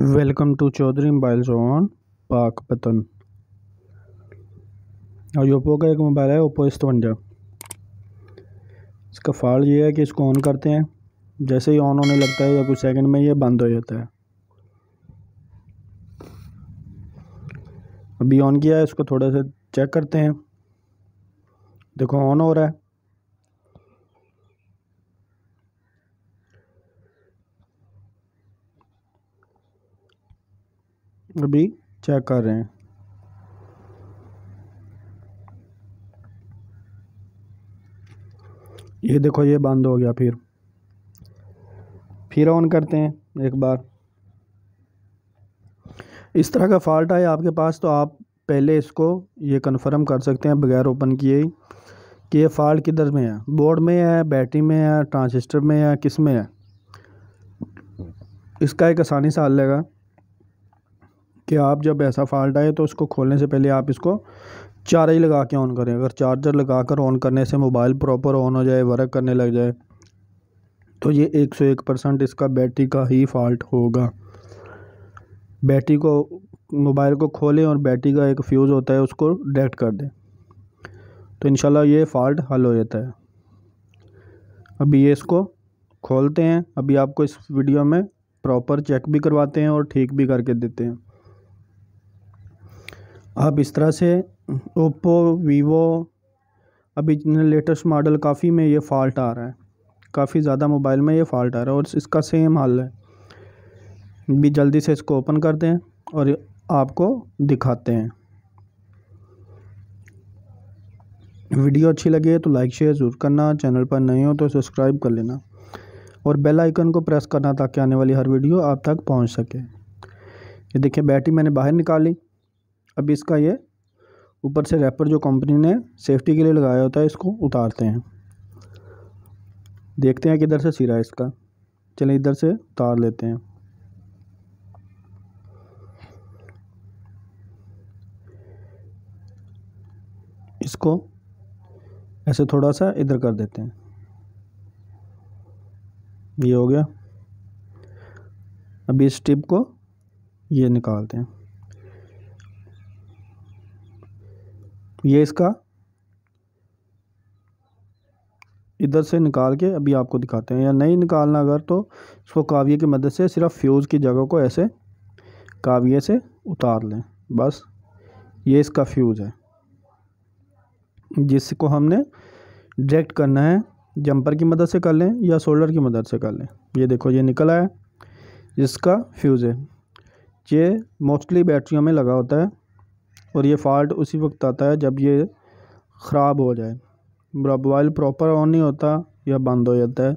Welcome to Chaudhary mobile on Pakpattan और ये Oppo का एक मोबाइल है ओप्पो एस तवंजा इसका फॉल्ट ये है कि इसको ऑन करते हैं जैसे ही ऑन होने लगता है या कुछ सेकंड में ये बंद हो जाता है अभी ऑन किया है इसको थोड़ा सा चेक करते हैं देखो ऑन हो रहा है अभी चेक कर रहे हैं ये देखो ये बंद हो गया फिर फिर ऑन करते हैं एक बार इस तरह का फॉल्ट आए आपके पास तो आप पहले इसको ये कंफर्म कर सकते हैं बगैर ओपन किए ही कि ये फॉल्ट किधर में है बोर्ड में है बैटरी में है ट्रांजिस्टर में है किस में है इसका एक आसानी से हल लेगा कि आप जब ऐसा फॉल्ट आए तो उसको खोलने से पहले आप इसको चार्ज लगा के ऑन करें अगर चार्जर लगा कर ऑन करने से मोबाइल प्रॉपर ऑन हो जाए वर्क करने लग जाए तो ये एक सौ एक परसेंट इसका बैटरी का ही फॉल्ट होगा बैटरी को मोबाइल को खोलें और बैटरी का एक फ्यूज़ होता है उसको डायरेक्ट कर दें तो इन ये फॉल्ट हल हो जाता है अभी ये इसको खोलते हैं अभी आपको इस वीडियो में प्रॉपर चेक भी करवाते हैं और ठीक भी करके देते हैं आप इस तरह से ओप्पो वीवो अभी लेटेस्ट मॉडल काफ़ी में ये फ़ॉल्ट आ रहा है काफ़ी ज़्यादा मोबाइल में ये फ़ॉल्ट आ रहा है और इसका सेम हाल है भी जल्दी से इसको ओपन करते हैं और आपको दिखाते हैं वीडियो अच्छी लगे तो लाइक शेयर ज़रूर करना चैनल पर नए हो तो सब्सक्राइब कर लेना और बेल आइकन को प्रेस करना ताकि आने वाली हर वीडियो आप तक पहुंच सके ये देखिए बैटरी मैंने बाहर निकाली अब इसका ये ऊपर से रैपर जो कंपनी ने सेफ्टी के लिए लगाया होता है इसको उतारते हैं देखते हैं किधर से सिरा है इसका चलें इधर से उतार लेते हैं इसको ऐसे थोड़ा सा इधर कर देते हैं ये हो गया अभी इस टिप को ये निकालते हैं ये इसका इधर से निकाल के अभी आपको दिखाते हैं या नहीं निकालना अगर तो इसको काविये की मदद से सिर्फ फ्यूज़ की जगह को ऐसे काविये से उतार लें बस ये इसका फ्यूज़ है जिसको हमने डायरेक्ट करना है जंपर की मदद से कर लें या सोल्डर की मदद से कर लें ये देखो ये निकल आया इसका फ्यूज़ है ये मोस्टली बैटरियों में लगा होता है और ये फॉल्ट उसी वक्त आता है जब ये ख़राब हो जाए मोबाइल प्रॉपर ऑन नहीं होता या बंद हो जाता है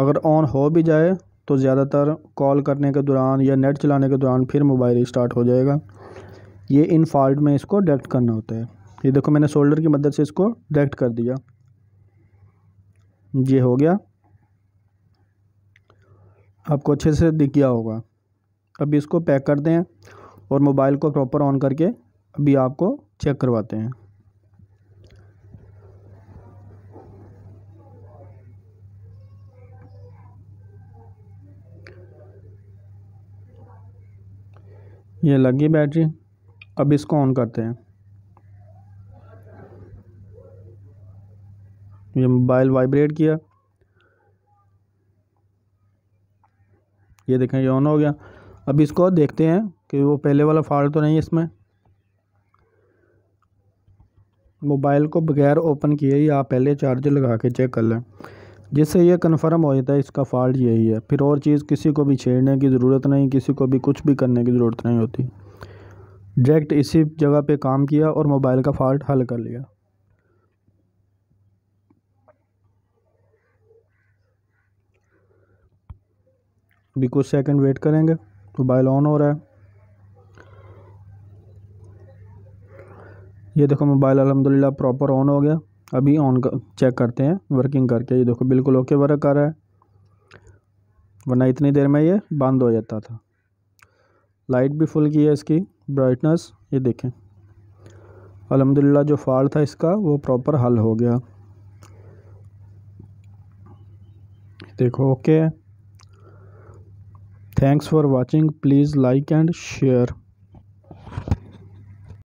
अगर ऑन हो भी जाए तो ज़्यादातर कॉल करने के दौरान या नेट चलाने के दौरान फिर मोबाइल स्टार्ट हो जाएगा ये इन फॉल्ट में इसको डायरेक्ट करना होता है ये देखो मैंने शोल्डर की मदद से इसको डायरेक्ट कर दिया ये हो गया आपको अच्छे से दिख गया होगा अब इसको पैक कर दें और मोबाइल को प्रॉपर ऑन करके अभी आपको चेक करवाते हैं ये लगी बैटरी अब इसको ऑन करते हैं ये मोबाइल वाइब्रेट किया ये देखें ये ऑन हो गया अब इसको देखते हैं कि वो पहले वाला फॉल्ट तो नहीं है इसमें मोबाइल को बगैर ओपन किए ही आप पहले चार्जर लगा के चेक कर लें जिससे ये कंफर्म हो जाता है इसका फॉल्ट यही है फिर और चीज़ किसी को भी छेड़ने की ज़रूरत नहीं किसी को भी कुछ भी करने की ज़रूरत नहीं होती डायरेक्ट इसी जगह पे काम किया और मोबाइल का फॉल्ट हल कर लिया भी कुछ सेकंड वेट करेंगे मोबाइल तो ऑन हो रहा है ये देखो मोबाइल अलहमदिल्ला प्रॉपर ऑन हो गया अभी ऑन कर, चेक करते हैं वर्किंग करके ये देखो बिल्कुल ओके वर्क कर रहा है वरना इतनी देर में ये बंद हो जाता था लाइट भी फुल की है इसकी ब्राइटनेस ये देखें अलहमदिल्ला जो फॉल्ट था इसका वो प्रॉपर हल हो गया देखो okay okay. Thanks for watching. Please like and share.